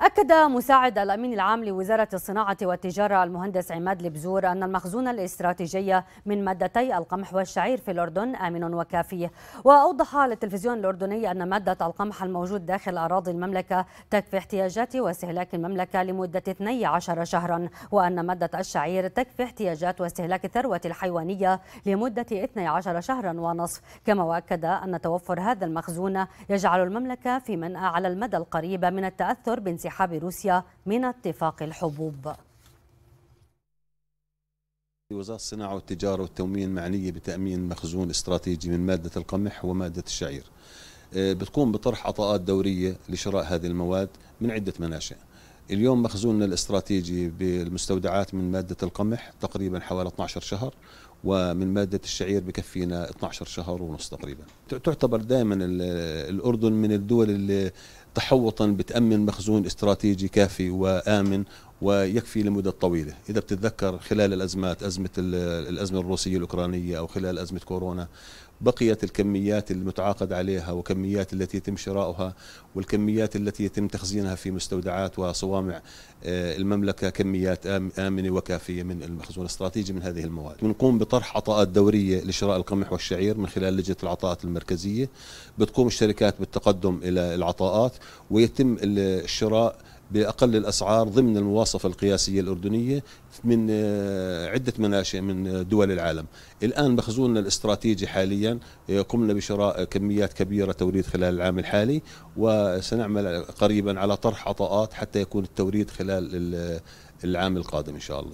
أكد مساعد الأمين العام لوزارة الصناعة والتجارة المهندس عماد البزور أن المخزون الاستراتيجي من مادتي القمح والشعير في الأردن آمن وكافي وأوضح للتلفزيون الأردني أن مادة القمح الموجود داخل أراضي المملكة تكفي احتياجات واستهلاك المملكة لمدة 12 شهرا وأن مادة الشعير تكفي احتياجات واستهلاك الثروة الحيوانية لمدة 12 شهرا ونصف كما وأكد أن توفر هذا المخزون يجعل المملكة في منأى على المدى القريب من التأثر بانسحاب انسحاب روسيا من اتفاق الحبوب وزارة الصناعة والتجارة والتموين معنية بتأمين مخزون استراتيجي من مادة القمح ومادة الشعير آه، بتقوم بطرح عطاءات دورية لشراء هذه المواد من عدة مناشئ اليوم مخزوننا الاستراتيجي بالمستودعات من مادة القمح تقريبا حوالي 12 شهر ومن مادة الشعير بكفينا 12 شهر ونص تقريبا تعتبر دائما الأردن من الدول اللي تحوطا بتأمن مخزون استراتيجي كافي وآمن ويكفي لمدة طويلة إذا بتتذكر خلال الأزمات أزمة الأزمة الروسية الأوكرانية أو خلال أزمة كورونا بقيت الكميات المتعاقد عليها وكميات التي يتم شراؤها والكميات التي يتم تخزينها في مستودعات وصوامع آه، المملكة كميات آمنة وكافية من المخزون الاستراتيجي من هذه المواد بنقوم بطرح عطاءات دورية لشراء القمح والشعير من خلال لجنة العطاءات المركزية بتقوم الشركات بالتقدم إلى العطاءات ويتم الشراء باقل الاسعار ضمن المواصفه القياسيه الاردنيه من آه، عده مناشئ من دول العالم. الان مخزوننا الاستراتيجي حاليا آه، قمنا بشراء كميات كبيره توريد خلال العام الحالي وسنعمل قريبا على طرح عطاءات حتى يكون التوريد خلال آه، العام القادم ان شاء الله.